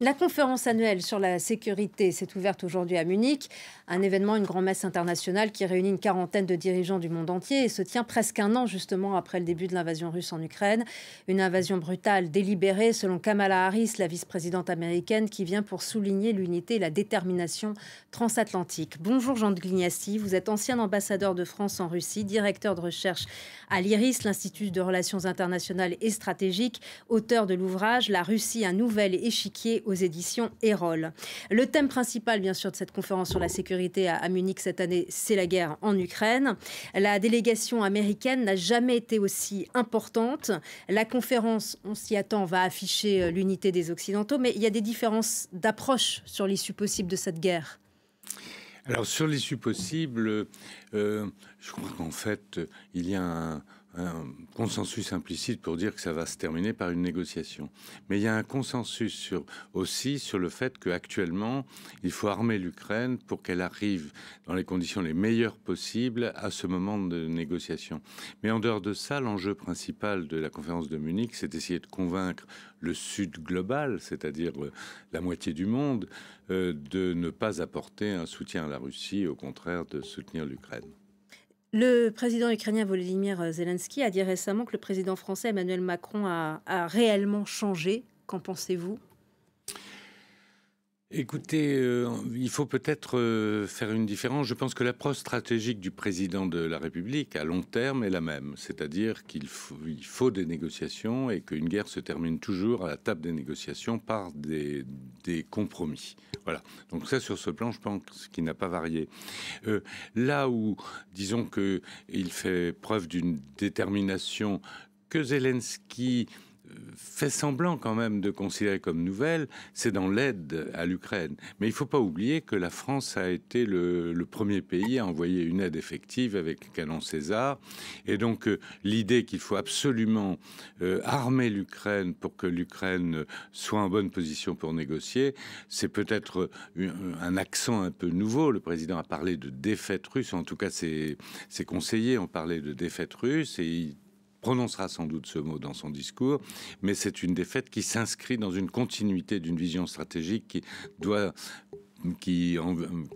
La conférence annuelle sur la sécurité s'est ouverte aujourd'hui à Munich, un événement, une grand-messe internationale qui réunit une quarantaine de dirigeants du monde entier et se tient presque un an justement après le début de l'invasion russe en Ukraine. Une invasion brutale, délibérée, selon Kamala Harris, la vice-présidente américaine, qui vient pour souligner l'unité et la détermination transatlantique. Bonjour Jean de vous êtes ancien ambassadeur de France en Russie, directeur de recherche à l'IRIS, l'Institut de Relations Internationales et Stratégiques, auteur de l'ouvrage La Russie, un nouvel échiquier aux éditions Erol. Le thème principal, bien sûr, de cette conférence sur la sécurité à, Munich cette année, c'est la guerre en Ukraine. La délégation américaine n'a jamais été aussi importante. La conférence, on s'y attend, va afficher euh, l'unité des Occidentaux, mais il y a des différences d'approche sur l'issue possible de cette guerre. Alors sur l'issue possible, euh, je crois qu'en fait, il y a un un consensus implicite pour dire que ça va se terminer par une négociation. Mais il y a un consensus aussi sur le fait qu'actuellement, il faut armer l'Ukraine pour qu'elle arrive dans les conditions les meilleures possibles à ce moment de négociation. Mais en dehors de ça, l'enjeu principal de la conférence de Munich, c'est d'essayer de convaincre le Sud global, c'est-à-dire la moitié du monde, euh, de ne pas apporter un soutien à la Russie, au contraire de soutenir l'Ukraine. Le président ukrainien Volodymyr Zelensky a dit récemment que le président français Emmanuel Macron a, a réellement changé. Qu'en pensez-vous Écoutez, euh, il faut peut-être euh, faire une différence. Je pense que l'approche stratégique du président de la République à long terme est la même, c'est-à-dire qu'il faut, des négociations et qu'une guerre se termine toujours à la table des négociations par des, compromis. Voilà. Donc ça, sur ce plan, je pense qu'il n'a pas varié. Euh, là où, disons que il fait preuve d'une détermination que Zelensky fait semblant quand même de considérer comme nouvelle, c'est dans l'aide à l'Ukraine. Mais il ne faut pas oublier que la France a été le, premier pays à envoyer une aide effective avec canon César. Et donc euh, l'idée qu'il faut absolument euh, armer l'Ukraine pour que l'Ukraine euh, soit en bonne position pour négocier, c'est peut-être un accent un peu nouveau. Le président a parlé de défaite russe, en tout cas ses, ses conseillers ont parlé de défaite russe et il prononcera sans doute ce mot dans son discours, mais c'est une défaite qui s'inscrit dans une continuité d'une vision stratégique qui doit qui,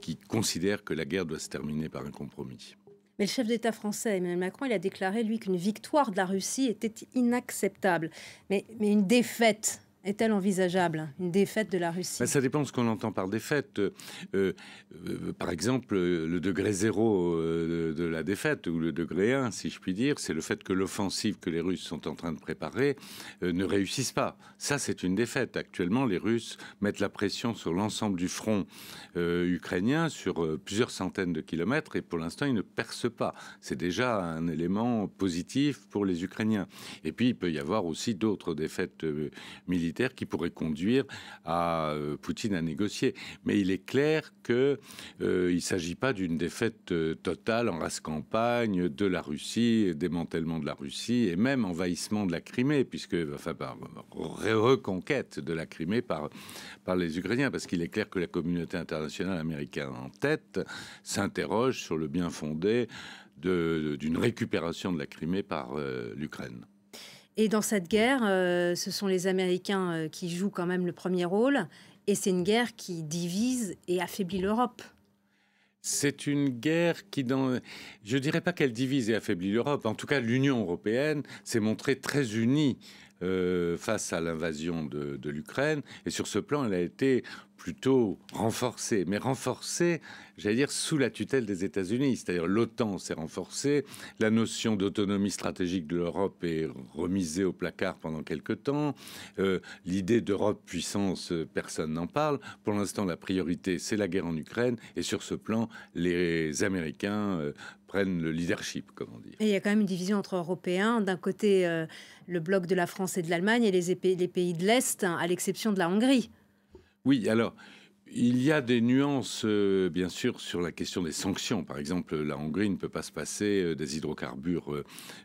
qui considère que la guerre doit se terminer par un compromis. Mais le chef d'État français, Emmanuel Macron, il a déclaré, lui, qu'une victoire de la Russie était inacceptable. Mais, mais une défaite est-elle envisageable Une défaite de la Russie ben, Ça dépend de ce qu'on entend par défaite. Euh, euh, par exemple, euh, le degré zéro de, la défaite, ou le degré 1, si je puis dire, c'est le fait que l'offensive que les Russes sont en train de préparer ne réussisse pas. Ça, c'est une défaite. Actuellement, les Russes mettent la pression sur l'ensemble du front ukrainien, sur plusieurs centaines de kilomètres, et pour l'instant, ils ne percent pas. C'est déjà un élément positif pour les Ukrainiens. Et puis, il peut y avoir aussi d'autres défaites militaires qui pourrait conduire à euh, Poutine à négocier. Mais il est clair qu'il euh, ne s'agit pas d'une défaite euh, totale en race campagne de la Russie, démantèlement de la Russie et même envahissement de la Crimée, puisque enfin par reconquête de la Crimée par, les Ukrainiens, parce qu'il est clair que la communauté internationale américaine en tête s'interroge sur le bien fondé d'une récupération de la Crimée par l'Ukraine. Et dans cette guerre, euh, ce sont les Américains euh, qui jouent quand même le premier rôle. Et c'est une guerre qui divise et affaiblit l'Europe. C'est une guerre qui, dans, je ne dirais pas qu'elle divise et affaiblit l'Europe. En tout cas, l'Union européenne s'est montrée très unie euh, face à l'invasion de, de l'Ukraine. Et sur ce plan, elle a été plutôt renforcée, mais renforcée, j'allais dire, sous la tutelle des États-Unis. C'est-à-dire l'OTAN s'est renforcée, la notion d'autonomie stratégique de l'Europe est remisée au placard pendant quelque temps, euh, l'idée d'Europe puissance, euh, personne n'en parle. Pour l'instant, la priorité, c'est la guerre en Ukraine, et sur ce plan, les Américains euh, prennent le leadership, comme on dit. il y a quand même une division entre Européens. D'un côté, le bloc de la France et de l'Allemagne, et les pays de l'Est, à l'exception de la Hongrie. Oui, alors, il y a des nuances, euh, bien sûr, sur la question des sanctions. Par exemple, la Hongrie ne peut pas se passer euh, des hydrocarbures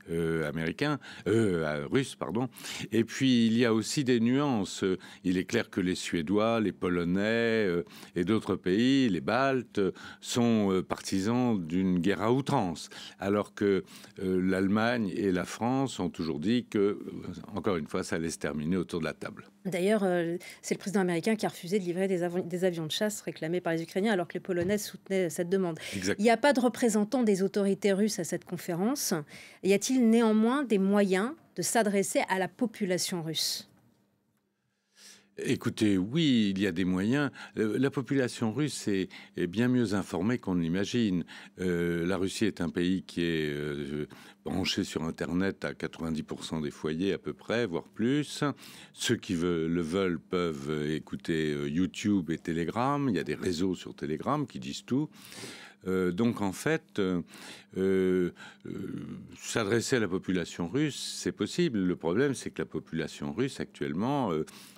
euh, américains, russes, pardon. Et puis, il y a aussi des nuances. Il est clair que les Suédois, les Polonais et d'autres pays, les Baltes, sont partisans d'une guerre à outrance. Alors que l'Allemagne et la France ont toujours dit que, encore une fois, ça allait se terminer autour de la table. D'ailleurs, euh, c'est le président américain qui a refusé de livrer des, avions de chasse réclamés par les Ukrainiens alors que les Polonais soutenaient cette demande. Il n'y a pas de représentant des autorités russes à cette conférence. Y a-t-il néanmoins des moyens de s'adresser à la population russe Écoutez, oui, il y a des moyens. La population russe est, bien mieux informée qu'on l'imagine. Euh, la Russie est un pays qui est euh, branché sur Internet à 90% des foyers à peu près, voire plus. Ceux qui le veulent peuvent écouter euh, YouTube et Telegram. Il y a des réseaux sur Telegram qui disent tout. donc en fait, s'adresser à la population russe, c'est possible. Le problème, c'est que la population russe actuellement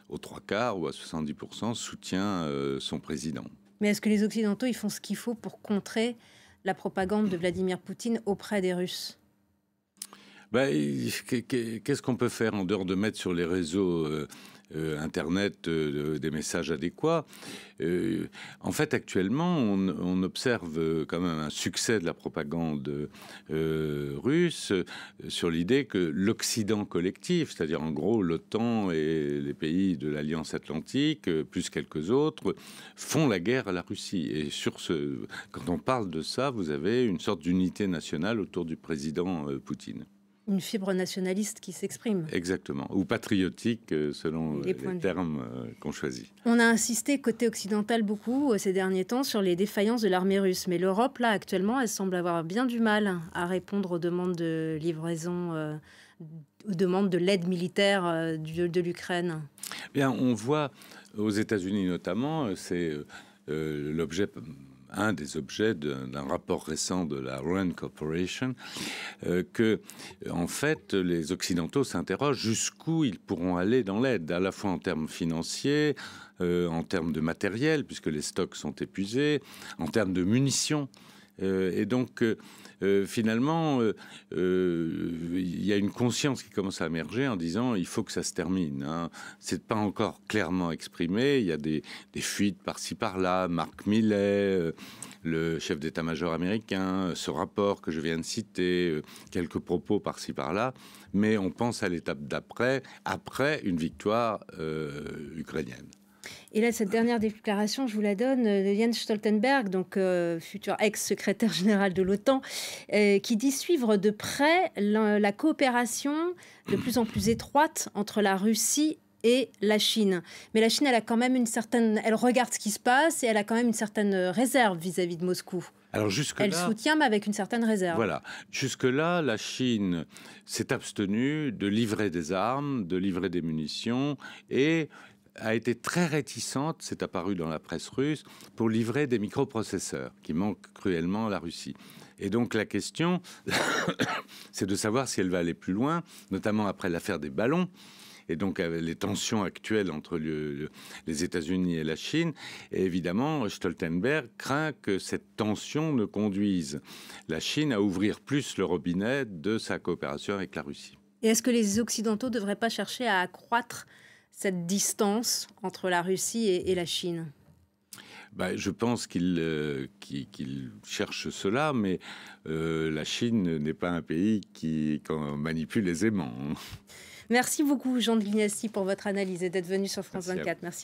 aux trois quarts ou à 70% soutient euh, son président. Mais est-ce que les Occidentaux, ils font ce qu'il faut pour contrer la propagande de Vladimir Poutine auprès des Russes ben, Qu'est-ce qu'on peut faire en dehors de mettre sur les réseaux euh, euh, Internet euh, des messages adéquats. Euh, en fait, actuellement, on, on, observe quand même un succès de la propagande russe sur l'idée que l'Occident collectif, c'est-à-dire en gros l'OTAN et les pays de l'Alliance atlantique, plus quelques autres, font la guerre à la Russie. Et sur ce, quand on parle de ça, vous avez une sorte d'unité nationale autour du président Poutine une fibre nationaliste qui s'exprime. Exactement, ou patriotique euh, selon euh, les, termes euh, qu'on choisit. On a insisté côté occidental beaucoup ces derniers temps sur les défaillances de l'armée russe, mais l'Europe, là, actuellement, elle semble avoir bien du mal à répondre aux demandes de livraison. aux demandes de l'aide militaire de, l'Ukraine eh Bien, on voit aux États-Unis notamment, c'est l'objet un des objets d'un rapport récent de la RAND Corporation, euh, que, en fait, les Occidentaux s'interrogent jusqu'où ils pourront aller dans l'aide, à la fois en termes financiers, euh, en termes de matériel, puisque les stocks sont épuisés, en termes de munitions. Euh, et donc, euh, euh, finalement, il y a une conscience qui commence à émerger en disant il faut que ça se termine. Ce hein. C'est pas encore clairement exprimé. Il y a des, fuites par-ci par-là. Marc Millet, le chef d'état-major américain, ce rapport que je viens de citer, quelques propos par-ci par-là. Mais on pense à l'étape d'après, après une victoire ukrainienne. Et là, cette dernière déclaration, je vous la donne, euh, de Jens Stoltenberg, donc euh, futur ex-secrétaire général de l'OTAN, euh, qui dit suivre de près la, coopération de plus en plus étroite entre la Russie et la Chine. Mais la Chine, elle a quand même une certaine, elle regarde ce qui se passe et elle a quand même une certaine réserve vis-à-vis de Moscou. Alors jusque elle soutient mais avec une certaine réserve. Voilà. Jusque là, la Chine s'est abstenue de livrer des armes, de livrer des munitions et a été très réticente, c'est apparu dans la presse russe, pour livrer des microprocesseurs qui manquent cruellement à la Russie. Et donc la question, c'est de savoir si elle va aller plus loin, notamment après l'affaire des ballons. Et donc euh, les tensions actuelles entre les États-Unis et la Chine, et évidemment, Stoltenberg craint que cette tension ne conduise la Chine à ouvrir plus le robinet de sa coopération avec la Russie. Et est-ce que les Occidentaux ne devraient pas chercher à accroître cette distance entre la Russie et, la Chine ben, je pense qu'il euh, cherche cela, mais euh, la Chine n'est pas un pays qui manipule aisément. Hein. Merci beaucoup, Jean de Lignassi, pour votre analyse et d'être venu sur France 24. Merci.